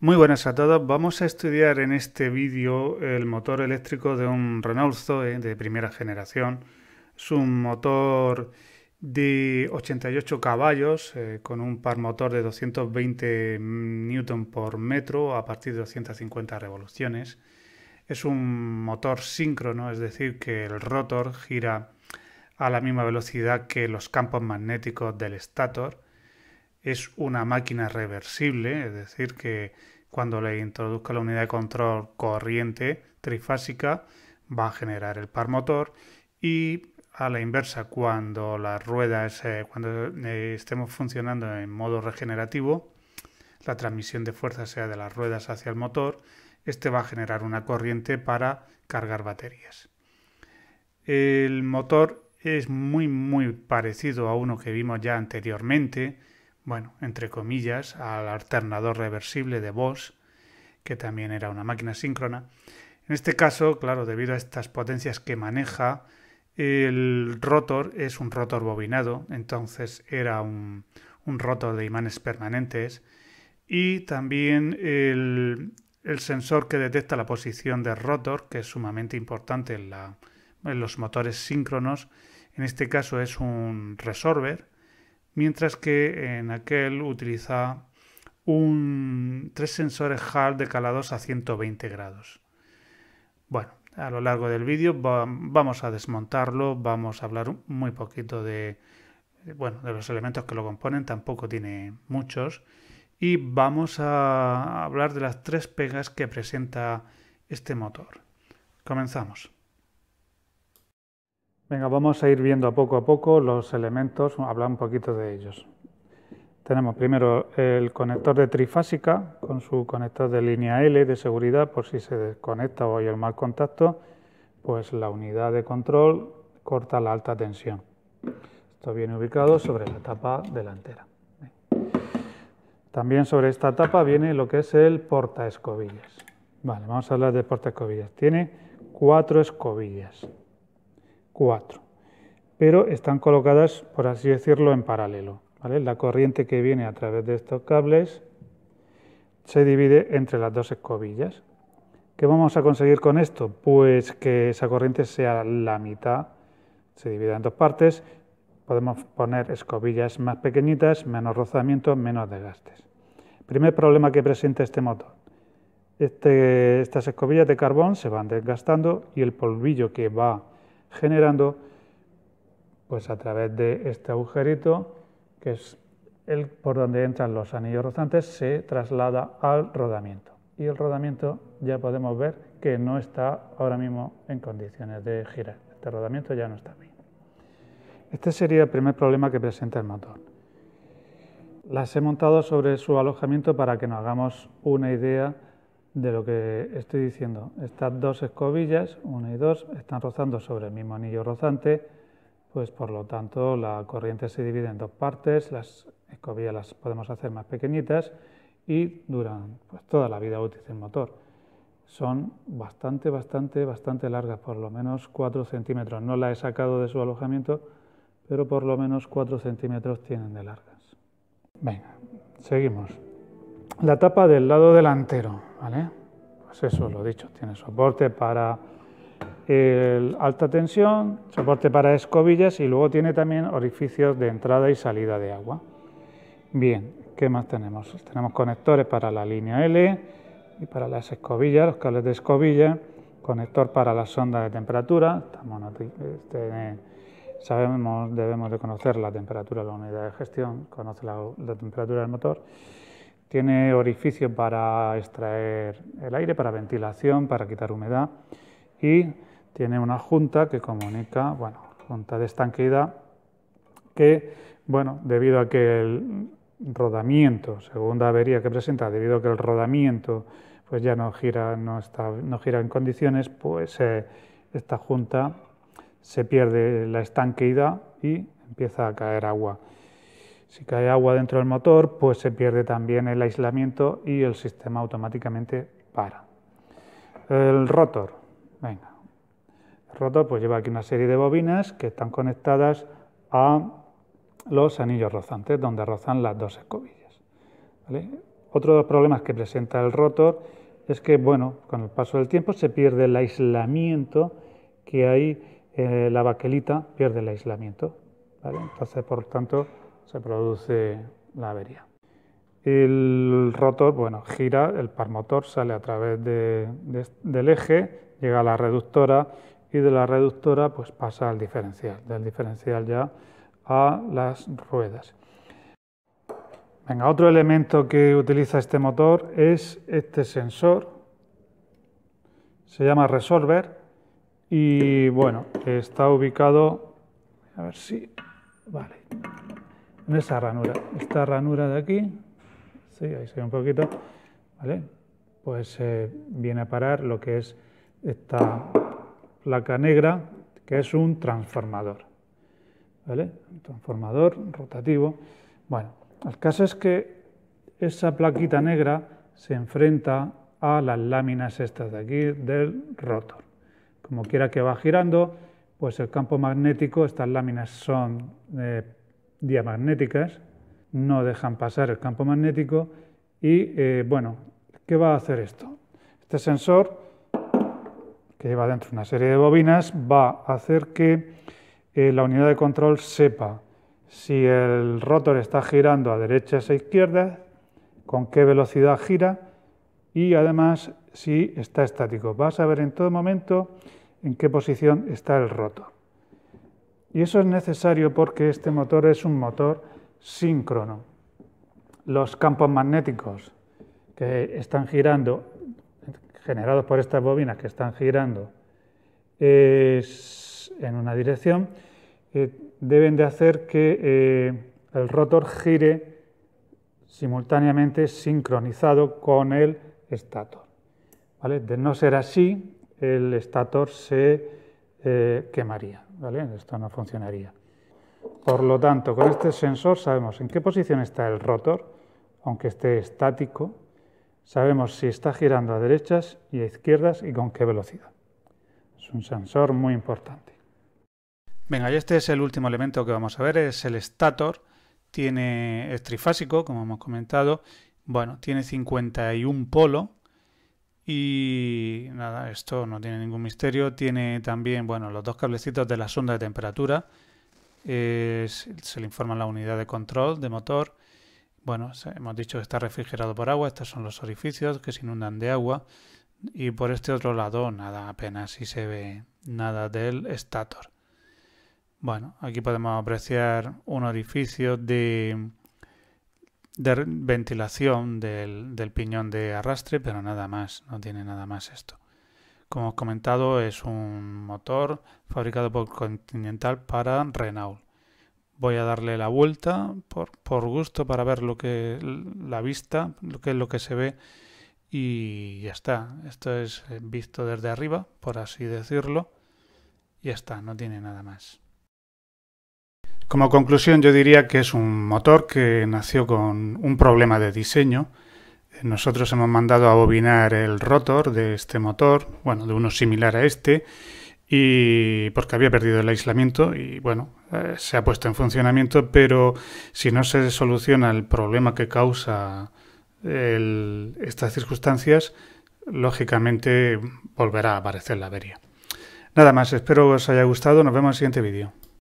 Muy buenas a todos. Vamos a estudiar en este vídeo el motor eléctrico de un Renault Zoe de primera generación. Es un motor de 88 caballos eh, con un par motor de 220 newton por metro a partir de 250 revoluciones. Es un motor síncrono, es decir, que el rotor gira a la misma velocidad que los campos magnéticos del stator es una máquina reversible, es decir, que cuando le introduzca la unidad de control corriente trifásica va a generar el par motor y a la inversa cuando las ruedas cuando eh, estemos funcionando en modo regenerativo la transmisión de fuerza sea de las ruedas hacia el motor este va a generar una corriente para cargar baterías el motor es muy muy parecido a uno que vimos ya anteriormente bueno, entre comillas, al alternador reversible de Bosch, que también era una máquina síncrona. En este caso, claro, debido a estas potencias que maneja, el rotor es un rotor bobinado, entonces era un, rotor de imanes permanentes. Y también el, sensor que detecta la posición del rotor, que es sumamente importante en, en los motores síncronos. En este caso es un resolver mientras que en aquel utiliza tres sensores HAL decalados a 120 grados. Bueno, a lo largo del vídeo vamos a desmontarlo, vamos a hablar muy poquito de, bueno, de los elementos que lo componen, tampoco tiene muchos, y vamos a hablar de las tres pegas que presenta este motor. Comenzamos. Venga, vamos a ir viendo poco a poco los elementos, hablar un poquito de ellos. Tenemos primero el conector de trifásica con su conector de línea L de seguridad por si se desconecta o hay el mal contacto, pues la unidad de control corta la alta tensión. Esto viene ubicado sobre la tapa delantera. También sobre esta tapa viene lo que es el porta escobillas. Vale, vamos a hablar de porta escobillas. Tiene cuatro escobillas cuatro, pero están colocadas, por así decirlo, en paralelo. La corriente que viene a través de estos cables se divide entre las dos escobillas. ¿Qué vamos a conseguir con esto? Pues que esa corriente sea la mitad, se divida en dos partes, podemos poner escobillas más pequeñitas, menos rozamiento, menos desgastes. Primer problema que presenta este motor. Este, estas escobillas de carbón se van desgastando y el polvillo que va generando pues a través de este agujerito, que es el por donde entran los anillos rozantes, se traslada al rodamiento. Y el rodamiento ya podemos ver que no está ahora mismo en condiciones de girar. Este rodamiento ya no está bien. Este sería el primer problema que presenta el motor. Las he montado sobre su alojamiento para que nos hagamos una idea de lo que estoy diciendo. Estas dos escobillas, una y dos, están rozando sobre el mismo anillo rozante, pues por lo tanto la corriente se divide en dos partes, las escobillas las podemos hacer más pequeñitas y duran pues, toda la vida útil del motor. Son bastante, bastante, bastante largas, por lo menos 4 centímetros. No la he sacado de su alojamiento, pero por lo menos cuatro centímetros tienen de largas. Venga, seguimos la tapa del lado delantero, ¿vale? Pues eso, lo dicho, tiene soporte para alta tensión, soporte para escobillas y luego tiene también orificios de entrada y salida de agua. Bien, ¿qué más tenemos? Tenemos conectores para la línea L y para las escobillas, los cables de escobilla, conector para la sonda de temperatura, este, sabemos, debemos de conocer la temperatura de la unidad de gestión, conoce la temperatura del motor tiene orificio para extraer el aire, para ventilación, para quitar humedad y tiene una junta que comunica, bueno, junta de estanqueidad que, bueno, debido a que el rodamiento, segunda avería que presenta, debido a que el rodamiento pues ya no gira, no, está, no gira en condiciones, pues eh, esta junta se pierde la estanqueidad y empieza a caer agua. Si cae agua dentro del motor, pues se pierde también el aislamiento y el sistema automáticamente para. El rotor, venga. El rotor pues lleva aquí una serie de bobinas que están conectadas a los anillos rozantes, donde rozan las dos escobillas. Otro de los problemas que presenta el rotor es que, bueno, con el paso del tiempo se pierde el aislamiento que hay, eh, la baquelita pierde el aislamiento. Entonces, por tanto, se produce la avería. El rotor, bueno, gira, el par motor sale a través del eje, llega a la reductora y de la reductora pues pasa al diferencial, del diferencial ya a las ruedas. Venga, otro elemento que utiliza este motor es este sensor, se llama Resolver y bueno, está ubicado, a ver si, vale, en esa ranura. Esta ranura de aquí, sí, ahí se ve un poquito, ¿vale? Pues eh, viene a parar lo que es esta placa negra, que es un transformador, ¿vale? Un transformador rotativo. Bueno, el caso es que esa plaquita negra se enfrenta a las láminas estas de aquí del rotor. Como quiera que va girando, pues el campo magnético, estas láminas son eh, diamagnéticas, no dejan pasar el campo magnético y, eh, bueno, ¿qué va a hacer esto? Este sensor, que lleva dentro una serie de bobinas, va a hacer que eh, la unidad de control sepa si el rotor está girando a derechas e izquierdas, con qué velocidad gira y además si está estático. Va a saber en todo momento en qué posición está el rotor. Y eso es necesario porque este motor es un motor síncrono. Los campos magnéticos que están girando, generados por estas bobinas que están girando es en una dirección, eh, deben de hacer que eh, el rotor gire simultáneamente sincronizado con el estator. De no ser así, el estator se eh, quemaría, ¿vale? Esto no funcionaría. Por lo tanto, con este sensor sabemos en qué posición está el rotor, aunque esté estático, sabemos si está girando a derechas y a izquierdas y con qué velocidad. Es un sensor muy importante. Venga, y este es el último elemento que vamos a ver, es el estator. Tiene es trifásico, como hemos comentado. Bueno, tiene 51 polo y nada, esto no tiene ningún misterio. Tiene también, bueno, los dos cablecitos de la sonda de temperatura. se le informa la unidad de control de motor. Bueno, hemos dicho que está refrigerado por agua. Estos son los orificios que se inundan de agua. Y por este otro lado, nada, apenas si se ve nada del estator. Bueno, aquí podemos apreciar un orificio de de ventilación del, del, piñón de arrastre, pero nada más, no tiene nada más esto. Como os comentado, es un motor fabricado por Continental para Renault. Voy a darle la vuelta por, por gusto para ver lo que la vista, lo que es lo que se ve y ya está. Esto es eh, visto desde arriba, por así decirlo. Y ya está, no tiene nada más. Como conclusión, yo diría que es un motor que nació con un problema de diseño. Nosotros hemos mandado a bobinar el rotor de este motor, bueno, de uno similar a este, y porque había perdido el aislamiento y bueno, eh, se ha puesto en funcionamiento, pero si no se soluciona el problema que causa estas circunstancias, lógicamente volverá a aparecer la avería. Nada más, espero os haya gustado, nos vemos en el siguiente vídeo.